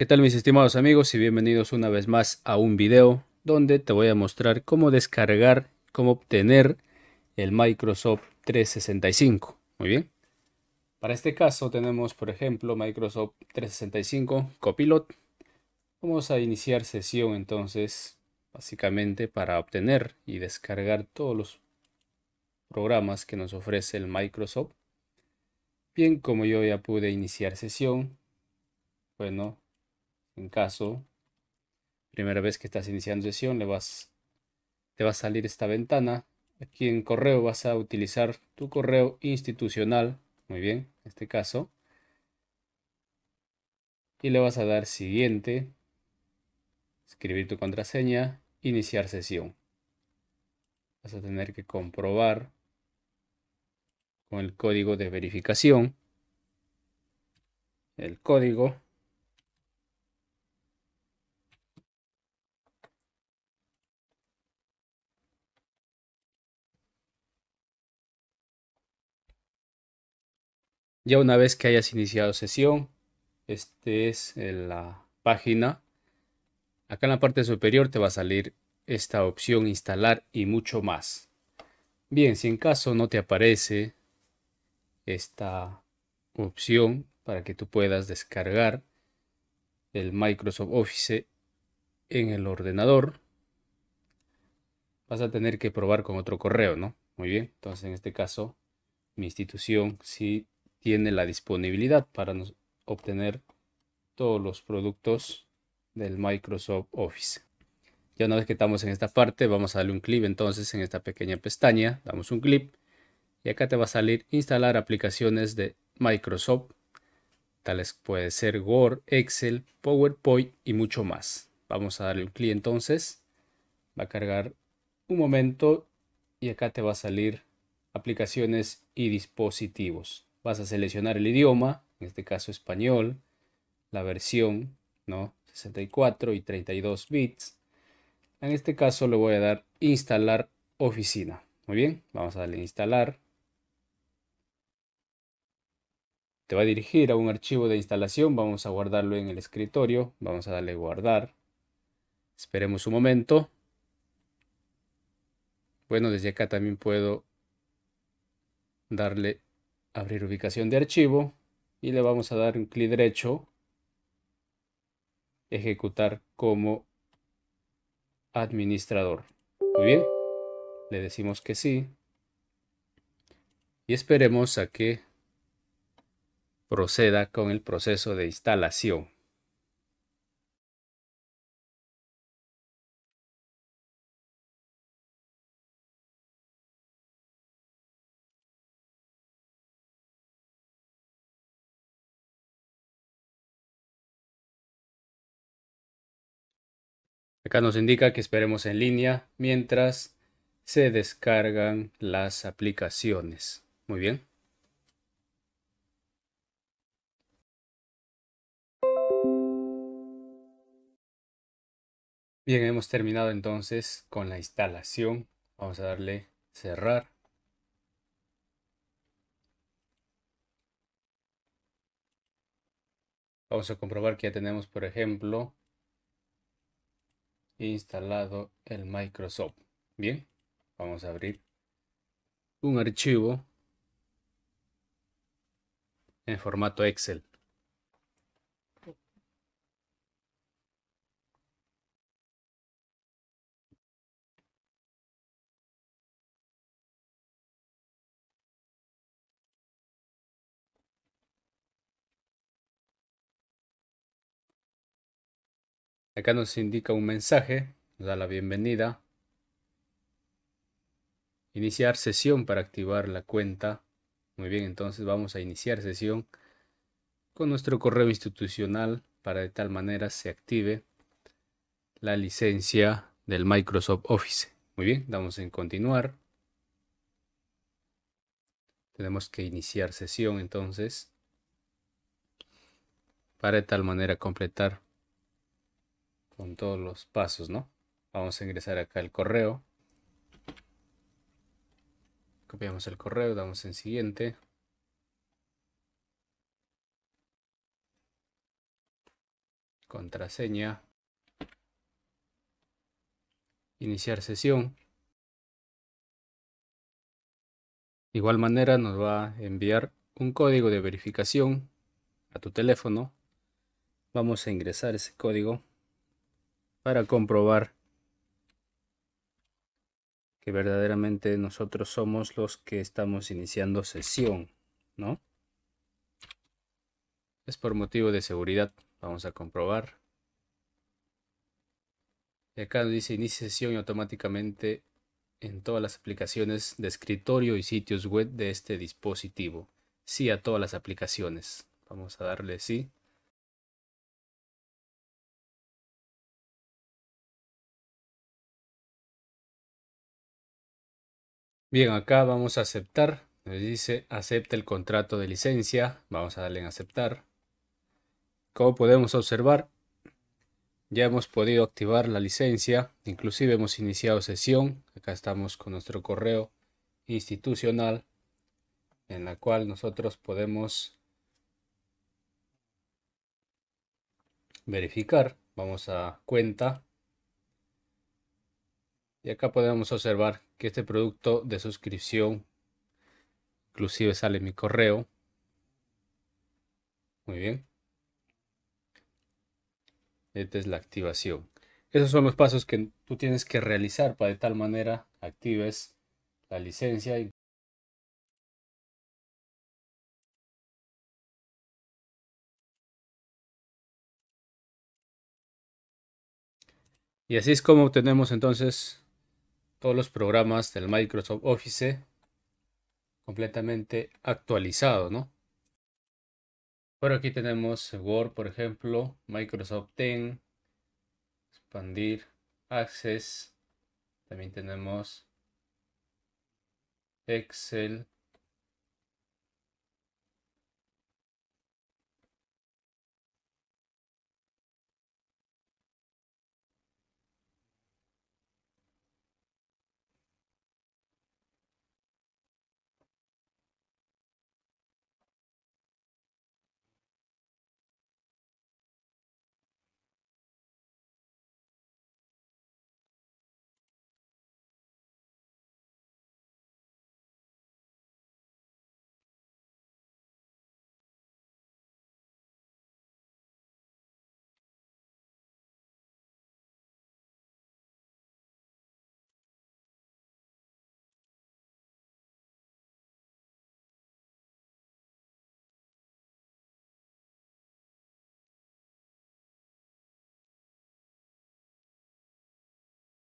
¿Qué tal mis estimados amigos y bienvenidos una vez más a un video donde te voy a mostrar cómo descargar, cómo obtener el Microsoft 365. Muy bien. Para este caso tenemos por ejemplo Microsoft 365 Copilot. Vamos a iniciar sesión entonces básicamente para obtener y descargar todos los programas que nos ofrece el Microsoft. Bien, como yo ya pude iniciar sesión, bueno, en caso, primera vez que estás iniciando sesión, le vas, te va a salir esta ventana. Aquí en correo vas a utilizar tu correo institucional, muy bien, en este caso. Y le vas a dar siguiente, escribir tu contraseña, iniciar sesión. Vas a tener que comprobar con el código de verificación el código Ya una vez que hayas iniciado sesión, esta es la página. Acá en la parte superior te va a salir esta opción instalar y mucho más. Bien, si en caso no te aparece esta opción para que tú puedas descargar el Microsoft Office en el ordenador, vas a tener que probar con otro correo, ¿no? Muy bien, entonces en este caso mi institución sí tiene la disponibilidad para obtener todos los productos del Microsoft Office. Ya una vez que estamos en esta parte, vamos a darle un clic entonces en esta pequeña pestaña, damos un clic y acá te va a salir instalar aplicaciones de Microsoft, tales puede ser Word, Excel, PowerPoint y mucho más. Vamos a darle un clic entonces, va a cargar un momento y acá te va a salir aplicaciones y dispositivos vas a seleccionar el idioma, en este caso español, la versión, ¿no? 64 y 32 bits. En este caso le voy a dar instalar oficina. Muy bien, vamos a darle instalar. Te va a dirigir a un archivo de instalación, vamos a guardarlo en el escritorio, vamos a darle guardar. Esperemos un momento. Bueno, desde acá también puedo darle abrir ubicación de archivo y le vamos a dar un clic derecho, ejecutar como administrador. Muy bien, le decimos que sí y esperemos a que proceda con el proceso de instalación. Acá nos indica que esperemos en línea mientras se descargan las aplicaciones. Muy bien. Bien, hemos terminado entonces con la instalación. Vamos a darle cerrar. Vamos a comprobar que ya tenemos, por ejemplo, instalado el Microsoft. Bien, vamos a abrir un archivo en formato Excel. Acá nos indica un mensaje, nos da la bienvenida. Iniciar sesión para activar la cuenta. Muy bien, entonces vamos a iniciar sesión con nuestro correo institucional para de tal manera se active la licencia del Microsoft Office. Muy bien, damos en continuar. Tenemos que iniciar sesión entonces para de tal manera completar con todos los pasos, ¿no? Vamos a ingresar acá el correo. Copiamos el correo, damos en siguiente. Contraseña. Iniciar sesión. De igual manera nos va a enviar un código de verificación a tu teléfono. Vamos a ingresar ese código para comprobar que verdaderamente nosotros somos los que estamos iniciando sesión, ¿no? Es por motivo de seguridad. Vamos a comprobar. Y acá dice inicia sesión automáticamente en todas las aplicaciones de escritorio y sitios web de este dispositivo. Sí a todas las aplicaciones. Vamos a darle sí. Bien, acá vamos a aceptar. Nos dice acepta el contrato de licencia. Vamos a darle en aceptar. Como podemos observar, ya hemos podido activar la licencia. Inclusive hemos iniciado sesión. Acá estamos con nuestro correo institucional en la cual nosotros podemos verificar. Vamos a cuenta y acá podemos observar que este producto de suscripción, inclusive sale en mi correo. Muy bien. Esta es la activación. Esos son los pasos que tú tienes que realizar para de tal manera actives la licencia. Y Y así es como obtenemos entonces todos los programas del Microsoft Office completamente actualizados, ¿no? Pero aquí tenemos Word, por ejemplo, Microsoft TEN. expandir, Access, también tenemos Excel,